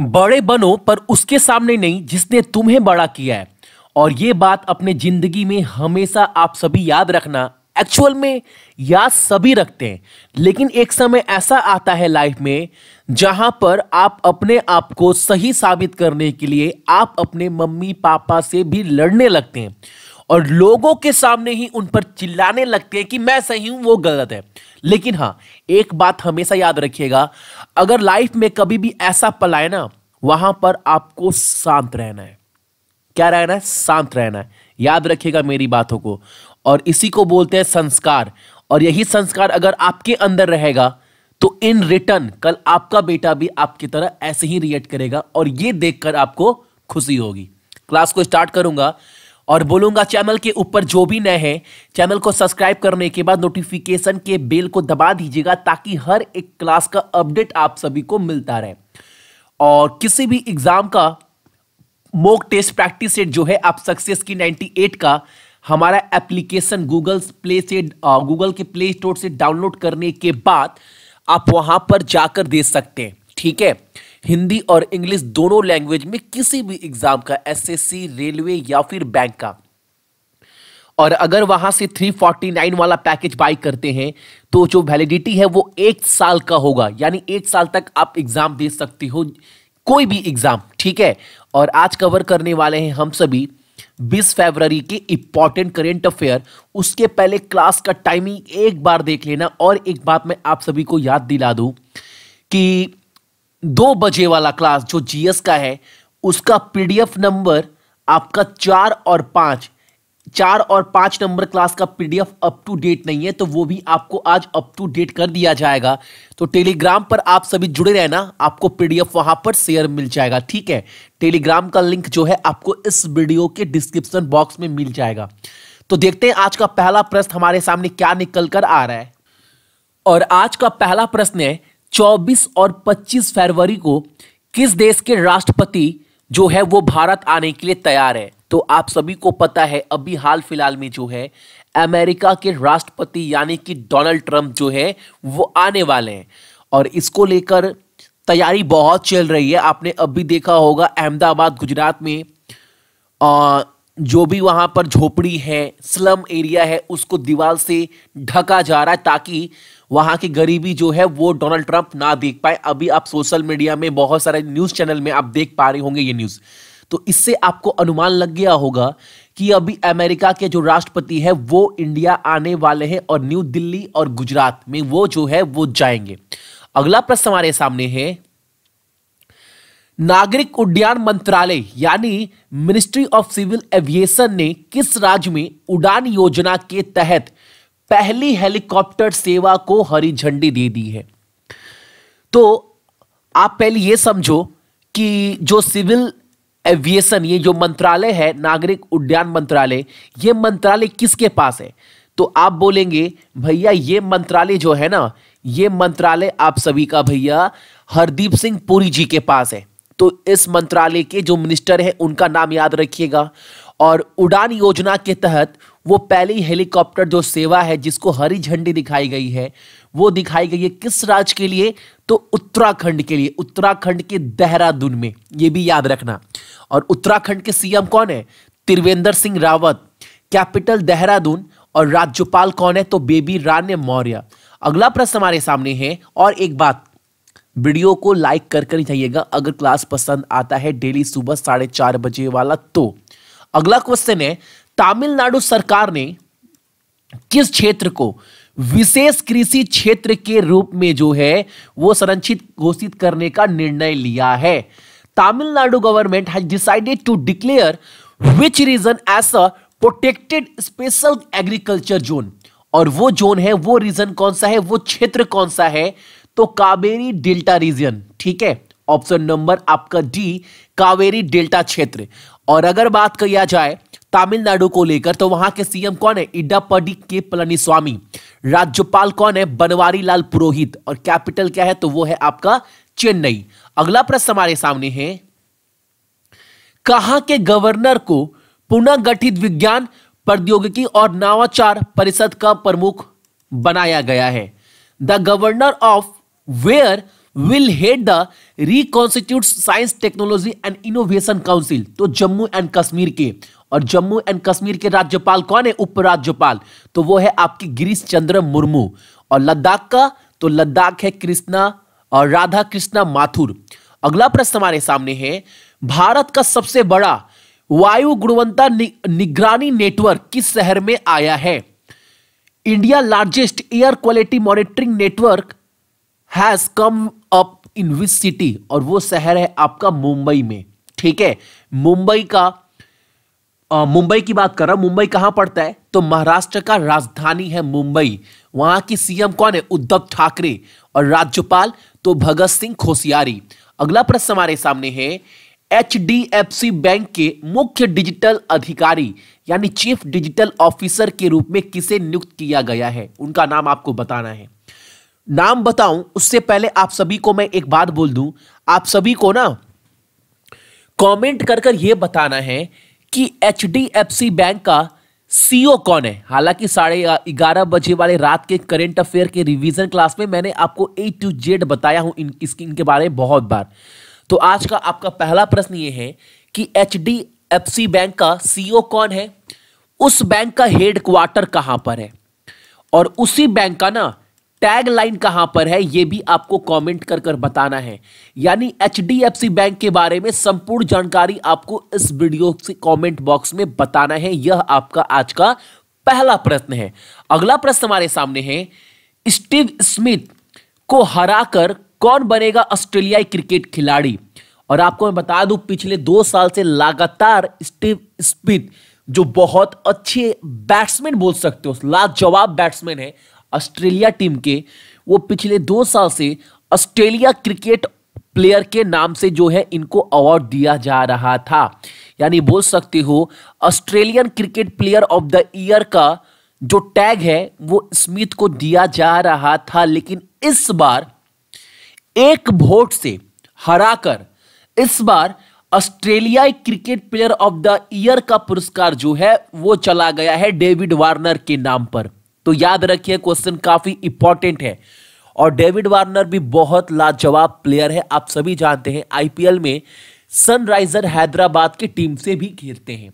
बड़े बनो पर उसके सामने नहीं जिसने तुम्हें बड़ा किया है और ये बात अपने जिंदगी में हमेशा आप सभी याद रखना एक्चुअल में याद सभी रखते हैं लेकिन एक समय ऐसा आता है लाइफ में जहां पर आप अपने आप को सही साबित करने के लिए आप अपने मम्मी पापा से भी लड़ने लगते हैं और लोगों के सामने ही उन पर चिल्लाने लगते हैं कि मैं सही हूं वो गलत है लेकिन हाँ एक बात हमेशा याद रखिएगा अगर लाइफ में कभी भी ऐसा पल आए ना वहां पर आपको शांत रहना है क्या रहना है शांत रहना है याद रखिएगा मेरी बातों को और इसी को बोलते हैं संस्कार और यही संस्कार अगर आपके अंदर रहेगा तो इन रिटर्न कल आपका बेटा भी आपकी तरह ऐसे ही रिएक्ट करेगा और ये देखकर आपको खुशी होगी क्लास को स्टार्ट करूंगा और बोलूंगा चैनल के ऊपर जो भी नए हैं चैनल को सब्सक्राइब करने के बाद नोटिफिकेशन के बेल को दबा दीजिएगा ताकि हर एक क्लास का अपडेट आप सभी को मिलता रहे और किसी भी एग्ज़ाम का मोक टेस्ट प्रैक्टिस सेट जो है आप सक्सेस की 98 का हमारा एप्लीकेशन गूगल प्ले से गूगल के प्ले स्टोर से डाउनलोड करने के बाद आप वहां पर जाकर दे सकते हैं ठीक है हिंदी और इंग्लिश दोनों लैंग्वेज में किसी भी एग्जाम का एसएससी रेलवे या फिर बैंक का और अगर वहां से 349 वाला पैकेज बाई करते हैं तो जो वैलिडिटी है वो एक साल का होगा यानी एक साल तक आप एग्जाम दे सकते हो कोई भी एग्जाम ठीक है और आज कवर करने वाले हैं हम सभी 20 फरवरी के इंपॉर्टेंट करेंट अफेयर उसके पहले क्लास का टाइमिंग एक बार देख लेना और एक बात मैं आप सभी को याद दिला दूं कि दो बजे वाला क्लास जो जीएस का है उसका पीडीएफ नंबर आपका चार और पांच चार और पांच नंबर क्लास का पीडीएफ अप टू डेट नहीं है तो वो भी आपको आज अप टू डेट कर दिया जाएगा तो टेलीग्राम पर आप सभी जुड़े रहना आपको पीडीएफ वहां पर शेयर मिल जाएगा ठीक है टेलीग्राम का लिंक जो है आपको इस वीडियो के डिस्क्रिप्शन बॉक्स में मिल जाएगा तो देखते हैं आज का पहला प्रश्न हमारे सामने क्या निकल कर आ रहा है और आज का पहला प्रश्न है 24 और 25 फरवरी को किस देश के राष्ट्रपति जो है वो भारत आने के लिए तैयार है तो आप सभी को पता है अभी हाल फिलहाल में जो है अमेरिका के राष्ट्रपति यानी कि डोनाल्ड ट्रंप जो है वो आने वाले हैं और इसको लेकर तैयारी बहुत चल रही है आपने अभी देखा होगा अहमदाबाद गुजरात में आ, जो भी वहाँ पर झोपड़ी है स्लम एरिया है उसको दीवार से ढका जा रहा है ताकि वहां की गरीबी जो है वो डोनाल्ड ट्रंप ना देख पाए अभी आप सोशल मीडिया में बहुत सारे न्यूज़ चैनल में आप देख पा रहे होंगे ये न्यूज़ तो इससे आपको अनुमान लग गया होगा कि अभी अमेरिका के जो राष्ट्रपति है वो इंडिया आने वाले हैं और न्यू दिल्ली और गुजरात में वो जो है वो जाएंगे अगला प्रश्न हमारे सामने है नागरिक उड्डयन मंत्रालय यानी मिनिस्ट्री ऑफ सिविल एविएशन ने किस राज्य में उड़ान योजना के तहत पहली हेलीकॉप्टर सेवा को हरी झंडी दे दी है तो आप पहले ये समझो कि जो सिविल एविएशन ये जो मंत्रालय है नागरिक उड्डयन मंत्रालय ये मंत्रालय किसके पास है तो आप बोलेंगे भैया ये मंत्रालय जो है ना ये मंत्रालय आप सभी का भैया हरदीप सिंह पुरी जी के पास है तो इस मंत्रालय के जो मिनिस्टर हैं उनका नाम याद रखिएगा और उड़ान योजना के तहत वो पहली हेलीकॉप्टर जो सेवा है जिसको हरी झंडी दिखाई गई है वो दिखाई गई है किस राज्य के लिए तो उत्तराखंड के लिए उत्तराखंड के देहरादून में ये भी याद रखना और उत्तराखंड के सीएम कौन है त्रिवेंद्र सिंह रावत कैपिटल देहरादून और राज्यपाल कौन है तो बेबी रान्य मौर्य अगला प्रश्न हमारे सामने है और एक बात वीडियो को लाइक कर कर जाइएगा अगर क्लास पसंद आता है डेली सुबह साढ़े चार बजे वाला तो अगला क्वेश्चन है तमिलनाडु सरकार ने किस क्षेत्र को विशेष कृषि क्षेत्र के रूप में जो है वो संरक्षित घोषित करने का निर्णय लिया है Tamil Nadu government has decided to declare which region as a protected special agriculture zone और वो जोन है वो रीजन कौन सा है वो क्षेत्र कौन सा है तो कावेरी डेल्टा रीजन ठीक है ऑप्शन नंबर आपका डी कावेरी डेल्टा क्षेत्र और अगर बात किया जाए तमिलनाडु को लेकर तो वहां के सीएम कौन है इडापडी के स्वामी राज्यपाल कौन है बनवारी लाल पुरोहित और कैपिटल क्या है तो वो है आपका चेन्नई अगला प्रश्न हमारे सामने है कहा के गवर्नर को पुनः गठित विज्ञान प्रौद्योगिकी और नवाचार परिषद का प्रमुख बनाया गया है the governor of where will head the reconstitute science technology and innovation council तो जम्मू एंड कश्मीर के और जम्मू एंड कश्मीर के राज्यपाल कौन है उपराज्यपाल तो वो है आपकी गिरीश चंद्र मुर्मू और लद्दाख का तो लद्दाख है कृष्णा और राधा कृष्णा माथुर अगला प्रश्न हमारे सामने है भारत का सबसे बड़ा वायु गुणवत्ता नि, निगरानी नेटवर्क किस शहर में आया है India largest air quality monitoring network has come up in which city और वो शहर है आपका मुंबई में ठीक है मुंबई का मुंबई की बात कर रहा हूं मुंबई कहां पड़ता है तो महाराष्ट्र का राजधानी है मुंबई वहां की सीएम कौन है उद्धव ठाकरे और राज्यपाल तो भगत सिंह खोसियारी अगला प्रश्न हमारे सामने है एच बैंक के मुख्य डिजिटल अधिकारी यानी चीफ डिजिटल ऑफिसर के रूप में किसे नियुक्त किया गया है उनका नाम आपको बताना है नाम बताऊं उससे पहले आप सभी को मैं एक बात बोल दूं आप सभी को ना कमेंट कर कर यह बताना है कि एच बैंक का सीईओ e कौन है हालांकि साढ़े ग्यारह बजे वाले रात के करंट अफेयर के रिवीजन क्लास में मैंने आपको ए टू जेड बताया हूं इन इसकी इनके बारे में बहुत बार तो आज का आपका पहला प्रश्न ये है कि H D F C bank का सीईओ e कौन है उस बैंक का हेडक्वार्टर कहां पर है और उसी बैंक का ना टैग लाइन कहां पर है यह भी आपको कमेंट कर कर बताना है यानी एच बैंक के बारे में संपूर्ण जानकारी आपको इस वीडियो से कमेंट बॉक्स में बताना है यह आपका आज का पहला प्रश्न है अगला प्रश्न हमारे सामने है स्टीव स्मिथ को हराकर कौन बनेगा ऑस्ट्रेलियाई क्रिकेट खिलाड़ी और आपको मैं बता दूं पिछले दो साल से लगातार स्टीव स्मिथ जो बहुत अच्छे बैट्समैन बोल सकते हो लाजवाब बैट्समैन है ऑस्ट्रेलिया टीम के वो पिछले दो साल से ऑस्ट्रेलिया क्रिकेट प्लेयर के नाम से जो है इनको अवार्ड दिया जा रहा था यानी बोल सकते हो Australian cricket player of the year का जो टैग है वो स्मिथ को दिया जा रहा था लेकिन इस बार एक वोट से हराकर इस बार ऑस्ट्रेलियाई cricket player of the year का पुरस्कार जो है वो चला गया है डेविड वार्नर के नाम पर तो याद रखिए क्वेश्चन काफी इंपॉर्टेंट है और डेविड वार्नर भी बहुत लाजवाब प्लेयर है आप सभी जानते हैं आईपीएल में सनराइजर हैदराबाद की टीम से भी खेलते हैं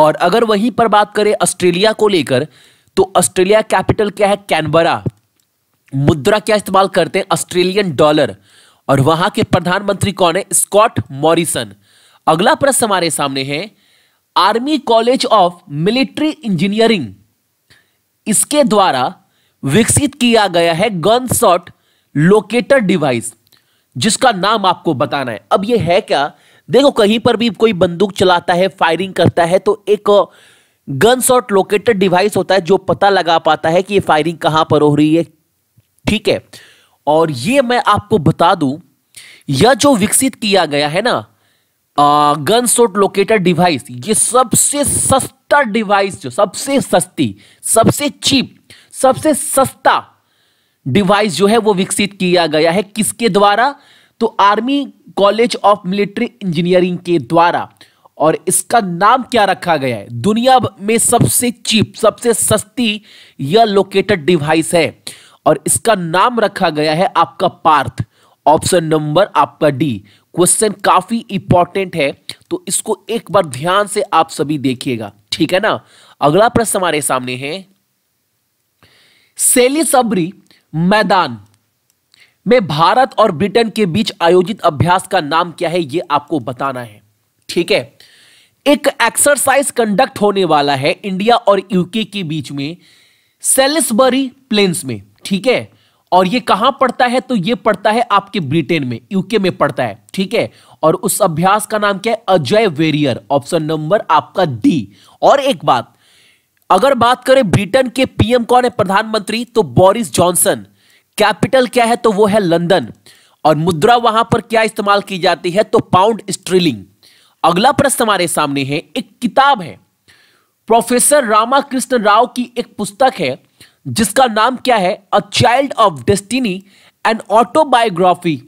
और अगर वहीं पर बात करें ऑस्ट्रेलिया को लेकर तो ऑस्ट्रेलिया कैपिटल क्या है कैनबरा मुद्रा क्या इस्तेमाल करते हैं ऑस्ट्रेलियन डॉलर और वहां के प्रधानमंत्री कौन है स्कॉट मॉरिसन अगला प्रश्न हमारे सामने है army college of military engineering इसके द्वारा विकसित किया गया है गन शॉट लोकेटर डिवाइस जिसका नाम आपको बताना है अब ये है क्या देखो कहीं पर भी कोई बंदूक चलाता है फायरिंग करता है तो एक गन शॉट लोकेटर डिवाइस होता है जो पता लगा पाता है कि ये फायरिंग कहां पर हो रही है ठीक है और ये मैं आपको बता दूं यह जो विकसित किया गया है ना गन शोट लोकेटर डिवाइस ये सबसे सस्ता डिवाइस जो सबसे सस्ती सबसे चीप सबसे सस्ता डिवाइस जो है वो विकसित किया गया है किसके द्वारा तो army college of military engineering के द्वारा और इसका नाम क्या रखा गया है दुनिया में सबसे चीप सबसे सस्ती यह लोकेटर डिवाइस है और इसका नाम रखा गया है आपका पार्थ ऑप्शन नंबर आपका डी क्वेश्चन काफी इंपॉर्टेंट है तो इसको एक बार ध्यान से आप सभी देखिएगा ठीक है ना अगला प्रश्न हमारे सामने है सेली सबरी मैदान में भारत और ब्रिटेन के बीच आयोजित अभ्यास का नाम क्या है यह आपको बताना है ठीक है एक एक्सरसाइज कंडक्ट होने वाला है इंडिया और यूके के बीच में सेलिसबरी प्लेन्स में ठीक है और ये कहां पड़ता है तो ये पड़ता है आपके ब्रिटेन में यूके में पड़ता है ठीक है और उस अभ्यास का नाम क्या है अजय वेरियर ऑप्शन नंबर आपका डी और एक बात अगर बात करें ब्रिटेन के पीएम कौन है प्रधानमंत्री तो बोरिस जॉनसन कैपिटल क्या है तो वो है लंदन और मुद्रा वहां पर क्या इस्तेमाल की जाती है तो पाउंड स्ट्रीलिंग अगला प्रश्न हमारे सामने है एक किताब है प्रोफेसर रामाकृष्ण राव की एक पुस्तक है जिसका नाम क्या है a child of destiny and autobiography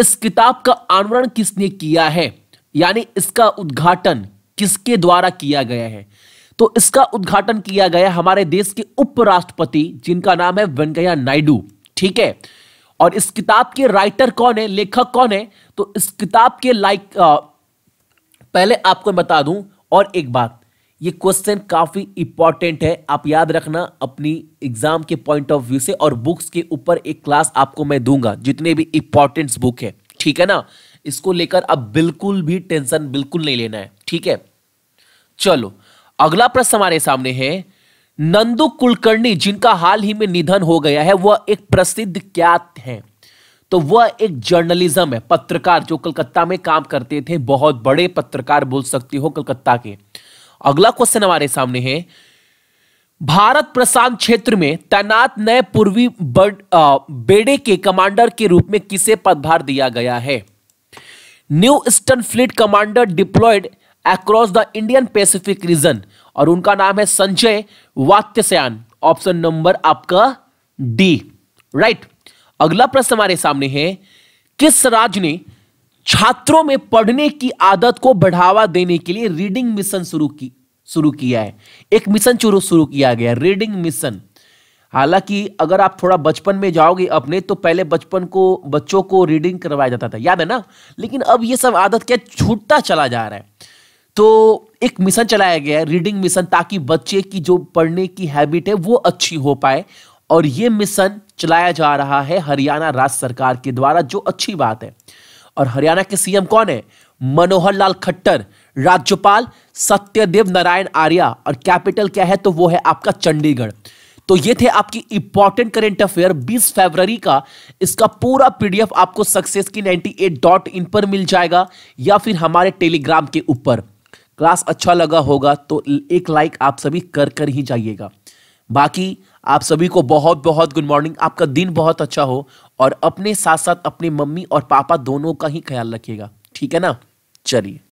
इस किताब का अनावरण किसने किया है यानी इसका उद्घाटन किसके द्वारा किया गया है तो इसका उद्घाटन किया गया हमारे देश के उपराष्ट्रपति जिनका नाम है वेंकैया नायडू ठीक है और इस किताब के राइटर कौन है लेखक कौन है तो इस किताब के लाइक पहले आपको बता दूं और एक बात ये क्वेश्चन काफ़ी इंपॉर्टेंट है आप याद रखना अपनी एग्जाम के पॉइंट ऑफ व्यू से और बुक्स के ऊपर एक क्लास आपको मैं दूंगा जितने भी इंपॉर्टेंट बुक है ठीक है ना इसको लेकर अब बिल्कुल भी टेंशन बिल्कुल नहीं लेना है ठीक है चलो अगला प्रश्न हमारे सामने है नंदू कुलकर्णी जिनका हाल ही में निधन हो गया है वह एक प्रसिद्ध क्या है तो वह एक जर्नलिज्म है पत्रकार जो कलकत्ता में काम करते थे बहुत बड़े पत्रकार बोल सकती हो कलकत्ता के अगला क्वेश्चन हमारे सामने है भारत प्रशांत क्षेत्र में तैनात नए पूर्वी बेड़े के कमांडर के रूप में किसे पदभार दिया गया है new eastern fleet commander deployed across the Indian pacific region और उनका नाम है संजय वात्यसयान ऑप्शन नंबर आपका डी राइट अगला प्रश्न हमारे सामने है किस राज्य ने छात्रों में पढ़ने की आदत को बढ़ावा देने के लिए रीडिंग मिशन शुरू की शुरू किया है एक मिशन शुरू किया गया रीडिंग मिशन हालांकि अगर आप थोड़ा बचपन में जाओगे अपने तो पहले बचपन को बच्चों को रीडिंग करवाया जाता था याद है ना लेकिन अब ये सब आदत क्या छूटता चला जा रहा है तो एक मिशन चलाया गया है रीडिंग मिशन ताकि बच्चे की जो पढ़ने की हैबिट है वो अच्छी हो पाए और ये मिशन चलाया जा रहा है हरियाणा राज्य सरकार के द्वारा जो अच्छी बात है और हरियाणा के सीएम कौन है मनोहर लाल खट्टर राज्यपाल सत्यदेव नारायण आर्या और कैपिटल क्या है तो वो है आपका चंडीगढ़ तो ये थे आपकी इंपॉर्टेंट करेंट अफेयर 20 फरवरी का इसका पूरा पीडीएफ आपको सक्सेस की नाइनटी एट डॉट इन पर मिल जाएगा या फिर हमारे टेलीग्राम के ऊपर क्लास अच्छा लगा होगा तो एक लाइक आप सभी कर कर ही जाइएगा बाकी आप सभी को बहुत बहुत गुड मॉर्निंग आपका दिन बहुत अच्छा हो और अपने साथ साथ अपनी मम्मी और पापा दोनों का ही ख्याल रखिएगा ठीक है ना चलिए